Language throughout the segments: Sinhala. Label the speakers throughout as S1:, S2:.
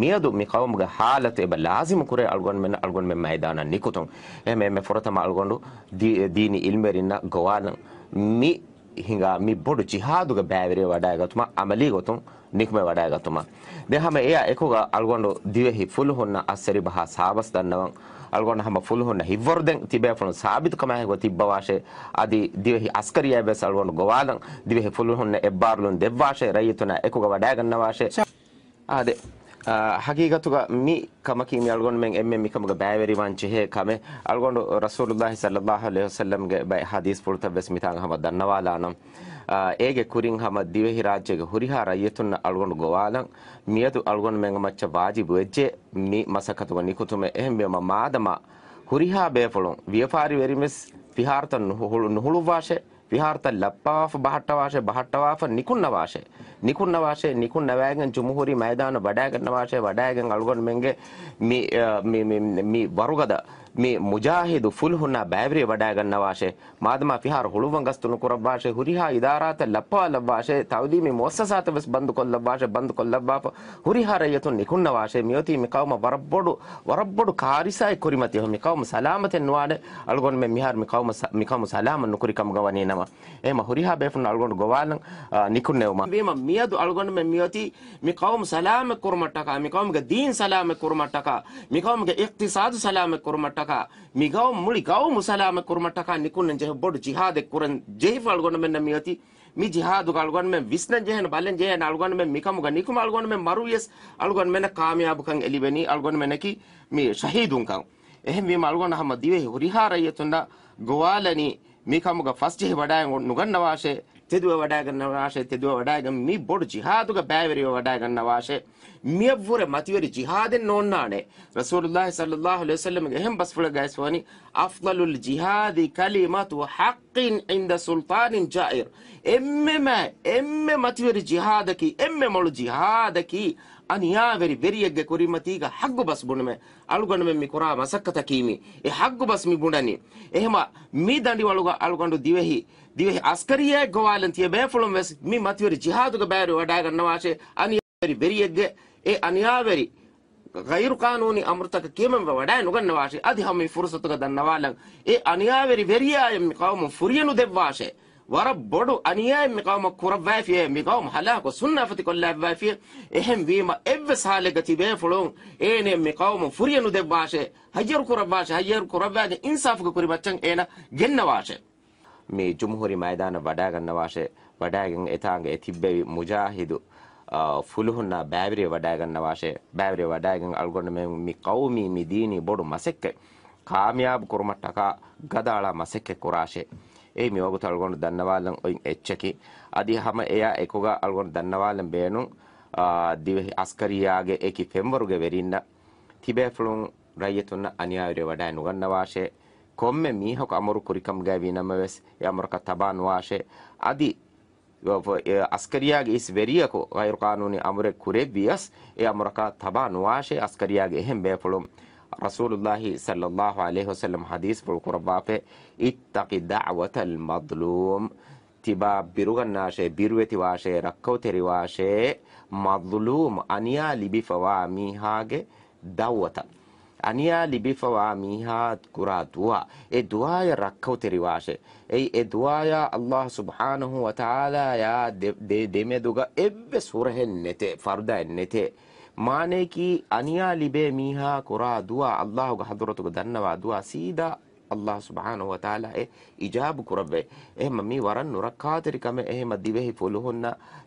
S1: މިއަދު މިކައުމުގެ ހާಲަތު އެބަ ލާޒިމު ކުރޭ އަޅުގަންމެން އަޅުގަންމެން މައިދާނަށް ނިކުތުން އެމެ ފުރަތަމަ އަޅުގަނޑު ދީނި އިލްމެރިންނަށް ގޮވާނަ މި ಹಿಂಗ ಮಿ ಬೊಡು ಜಿಹಾದುಗ ಬ್ಯಾವಿರಿ ವಡಾಯಗತುಮ ಅಮಲಿ ಗೊತ್ತು ನಿಕ್ಮೆ ವಡಾಯಗತುಮ ದೆ ಹಮ ಎಯ ಎಕುಗ ಅಳ್ಗೊಂಡು ದಿವೆಹಿ ಫುಲ್ ಹೊನ್ನ ಅಸ್ಸರಿ ಬಹ ಸಾಬಸ್ ದನ್ನವಂ ಅಳ್ಗೊಂಡು ಹಮ ಫುಲ್ ಹೊನ್ನ ಹಿವ್ವರ್ದೆಂ ತಿಬೆ ಫುಲ್ ಸಾಬಿತ್ ಕಮ ಹೆಗೊ ತಿಬ್ಬವಾಶೆ ಅದಿ ದಿವೆಹಿ ಅಸ್ಕರಿಯ ಬೆಸ್ ಅಳ್ಗೊಂಡು ಗೊವಾಲಂ ದಿವೆಹಿ ಫುಲ್ ಹೊನ್ನ ಎಬ್ಬಾರ್ಲುನ್ ದೆವ್ವಾಶೆ ರೈತುನ ಎಕುಗ ವಡಾಯಗನ್ನವಾಶೆ ಅದೇ ಹಗೀಗತುಗ ಮಿ ಕಮಕಿ ಮಿ ಅಳ್ಗೊಂಡು ಮೆಂಗ್ ಎಮ್ಮೆ ಮಿ ಕಮಗ ಬ್ಯಾವೆರಿ ವಂಚಿ ಹೇ ಕಮೆ ಅಳ್ಗೊಂಡು ರಸೂಲುಲ್ಲಾಹಿ ಸಲ್ಲಲ್ಲಾಹು ಅಲೈಹಿ ವಸಲ್ಲಂಗೆ ಬೈ ಹದೀಸ್ ಪುಳ್ತ ಬೆಸ್ ಮಿತಾಂಗ ಹಮ ದನ್ನವಾಲಾನಂ ඒගේ කුරින් හම දිවෙහි රාජ්‍යගේ හුරිහා රයියතුන්න අල්ගොඩු ගොවාලන් මියතු අල්ගොන් මෙඟ මච්ච වාජිබු වෙච්චේ මි මසකතුව නිකුතුම එහෙම මෙම මාදම හුරිහා බේපොළොන් ව්‍යපාරි වෙරිමස් විහාර්තන් නොහුළු නොහුළු වාශේ විහාර්ත ලප්පාවාෆ බහට්ටවාශය බහට්ටවාෆ නිකුන්නවාශය නිකුන්නවාශය නිකුන්නවෑගෙන් ජුමුහරි මයිදාන වඩාගන්නවාශය වඩාගෙන් අල්ගොන් මෙන්ගේ වරුගද මේ මුජාහිදු ෆුල්හුන්න බෑවරිය වඩාගන්න වාශය මාදම ිහාර හුළුවන් ගස්තුන කොරබාශය හුරිහා ඉදාරාත ලප්පා ලබ්වාශය තවදීම මොස්සසාතවස් බඳු කොල්ල භාෂ බඳු කොල්ලබාප හුරිහාරයතු නිකුන්න වාශය මියොතීම කවම වරබ්බොඩු වරබ්බොඩු කාරිසායි කොරිමතියහොමි කවම සලාමතෙන් වාඩ අල්ගොන් මෙ මිහාරමි කවම සලාම නුකරිකම් ගවනේනම එම හොරිහා බේෆුන් අල්ගොන්ඩ ගොවාන නිකුන්නේවම වීම මියදු අල්ගොන්ඩ මෙ මියති මි කවුම් සලාම කුරුමට්ටකා මි කවුම්ගේ දීන් සලාම කුරුමට්ටකා මි කවුම්ගේ ඉක්තිසාදු සලාම කුරුමට්ටකා මි ගවුම් මුලි ගවුම් සලාම කුරුමට්ටකා නිකුන්න ජෙහ බොඩු ජිහාදෙක් කුරන් ජෙහිෆ අල්ගොන්ඩ මෙන්න මියති මි ජිහාදු අල්ගොන් මෙ විස්න ජෙහන බලෙන් ජෙහන අල්ගොන් මෙ මිකමුග නිකුම අල්ගොන් මෙ මරුයස් අල්ගොන් මෙන කාමයාබුකන් එලිබෙනි අල්ගොන් මෙනකි මි ශහීදුන්කන් එහෙම වීම අල්ගොන් හම දිවේ හොරිහා රයියතුන්ඩ ගොවාලනි මේ කමුග ෆස්ජෙහි වඩායෙන් නොගන්න වාශය තෙදුව වඩා ගන්න වාශය තෙදුව වඩාගම් මේ බොඩු ජිහාදුක බෑවරිව වඩා ගන්න වාශය මියව්වර මතිවරි ජිහාදෙන් නොන්නානේ රසූලුල්ලාහ සල්ලල්ලාහු අලයිහි වසල්ලම්ගේ එහෙම් බස්ෆුල ගයිස්වානි අෆ්දලුල් ජිහාදි කලිමතු හක්කින් ඉන්ද සුල්තානින් ජායිර් එම්මෙම එම්මෙ මතිවරි ජිහාදකි එම්මෙ මොළු ජිහාදකි අනියාවරි වෙරියග්ග කුරිමතීග හග්ගු බස් බොනම අලුගොනම මි කොරා මසක්කත කීමි ඒ හග්ගු බස් මි බුණනි එහෙම මේ දඬි වලුග අලුගඬු දිවෙහි දිවේ අස්කරිය ගොවාලන්තිය බෑෆුළුම් වෙස් මි මතිවරි ජිහාදුක බෑරු වඩා ගන්න වාශේ අනියරි බෙරියෙක්ගේ ඒ අනියාවරි ගෛරු කානූනි අමෘතක කියමම වඩා නුගන්න වාශේ අධි හැම ෆුරසතුක දන්නවාලන් ඒ අනියාවරි වෙරියායම් කවම ෆුරියනු දෙවවාශේ වර බොඩු අනියම් කවම කුරවෑෆිය මිකවම හලාක සුන්නාෆති කොල්ලාවෑෆිය එහෙම් වීම එව්ව සාලෙගති බෑෆුළුම් ඒනේ මිකවම ෆුරියනු දෙවවාශේ හජර් කුරවවාශේ හජර් කුරවවාද ඉන්සාෆක කුරිමච්චන් ඒන ගෙන්නවාශේ මේ ජුම්හුරි මයිදාන වඩාගන්න වාශය වඩාගෙන් එතාන්ගේ තිබ්බැවි මුජාහිදු ෆුළුහුන්න බෑවිරේ වඩාගන්න වාශය බෑවිරේ වඩාගෙන් අල්ගොන්න මෙ කවුමී මිදීනී බොඩු මසෙක්ක කාමයාාබ කුරුමට්ටකා ගදාලා මසෙක්කෙ කුරාශය. ඒ මියෝගුතු අල්ගොඩු දන්නවාලන් ඔයින් එච්චකි. අදි හම එයා එකුග අල්ගොඩ දන්නවාලෙන් බේනුම් දිවෙහි අස්කරයාගේ එකි පෙම්වරුග වෙරින්න තිබේෆලුන් රයියතුන්න අනියාවරය වඩා නුගන්න වාශය komme miihoko amaru kurikamu ގައިވީނަމަ ވެސ އެއަމަރުކަ ތަބާން ވާށެ އަދި ಅಸ್ಕರಿಯಾಗೆ ಇಸ್ ವೆರಿಯಕು ಗೈರು ಕಾನೂನಿ ಅಮರೆ ಕುರೆಗ್ ವಿಯಸ್ ಎ ಅಮರಕ ತಬಾ ನುವಾಶೆ ಅಸ್ಕರಿಯಾಗೆ ಎಹೆಂ ಬೇಫಳು ರಸೂಲುಲ್ಲಾಹಿ ಸಲ್ಲಲ್ಲಾಹು ಅಲೈಹಿ ವಸಲ್ಲಂ ಹದೀಸ್ ಬುಳು ಕುರಬಾಫೆ ಇತ್ತಕಿ ದಅವತಲ್ ಮದ್ಲೂಮ್ ತಿಬಾ ಬಿರುಗನ್ನಾಶೆ ಬಿರುವೆತಿ ವಾಶೆ ರಕ್ಕೌತೆರಿ ವಾಶೆ ಮದ್ಲೂಮ್ ಅನಿಯಾ ಲಿಬಿಫವಾ ಮೀಹಾಗೆ ದವ್ವತ අනියා ලිබිෆවා මීහාත් කුරාතුවා ඒ දුවාය රක්කවති රිවාශේ ඒ ඒ දුවාය අල්ලාහ් සුබ්හානහු වතාලා යා දෙමෙදුග එබ්බ සුරහෙන් නැතේ ෆර්දයෙන් නැතේ මානේකී අනියා ලිබේ මීහා කුරා දුවා අල්ලාහුගේ හදරතුග දන්නවා දුවා සීදා අල්ලා සුභාන වතාලා එ ඉජාබ කුරබ්බේ එහෙම මේ වරන් නුරක්කාතරිකම එහෙම දිවෙහි පුළුහොන්න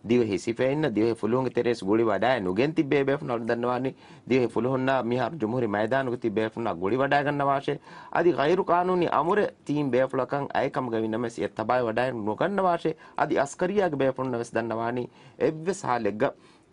S1: දිවෙහි සිපෙන්න දිවෙහි පුළුහොන්ගේ තෙරෙස් ගුලි වඩා නුගෙන් තිබ්බේ බේෆුනා දන්නවානි දිවෙහි පුළුහොන්න මිහාර ජුමුහරි මයිදානුක තිබ්බේ බේෆුනා ගුලි වඩා ගන්න වාෂේ আদি ගෛරු කානූනි අමුර තීම් බේෆුලකන් අයකම ගවිනම සිය තබයි වඩා නොගන්න වාෂේ আদি අස්කරියාගේ බේෆුනා වෙස් දන්නවානි එව්වේ සාලෙග්ග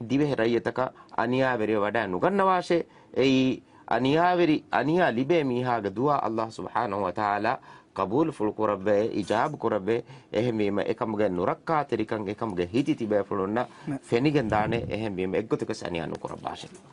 S1: දිවෙහි රයියතක අනියාවරිය වඩා නුගන්න වාෂේ එයි anihaveri aniha libe mi haga duwa allah subhanahu wa ta'ala kabul fulku rabbe ijab ku rabbe ehemima ekamge nurakka terikan ekamge hiti tibe fulonna fenigen dane ehemima eggotukas aniyanu ku rabbashe